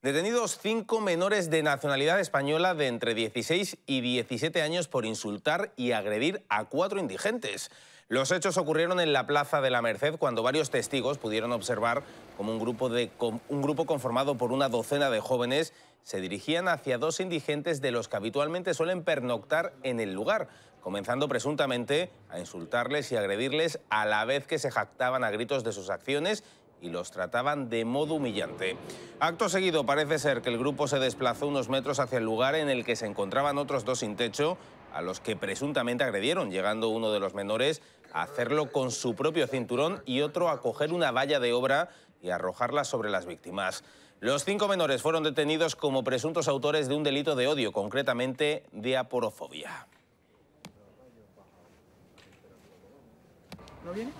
Detenidos cinco menores de nacionalidad española de entre 16 y 17 años por insultar y agredir a cuatro indigentes. Los hechos ocurrieron en la Plaza de la Merced cuando varios testigos pudieron observar como un grupo, de, un grupo conformado por una docena de jóvenes se dirigían hacia dos indigentes de los que habitualmente suelen pernoctar en el lugar, comenzando presuntamente a insultarles y agredirles a la vez que se jactaban a gritos de sus acciones y los trataban de modo humillante. Acto seguido parece ser que el grupo se desplazó unos metros hacia el lugar en el que se encontraban otros dos sin techo a los que presuntamente agredieron, llegando uno de los menores a hacerlo con su propio cinturón y otro a coger una valla de obra y arrojarla sobre las víctimas. Los cinco menores fueron detenidos como presuntos autores de un delito de odio, concretamente de aporofobia. ¿No viene?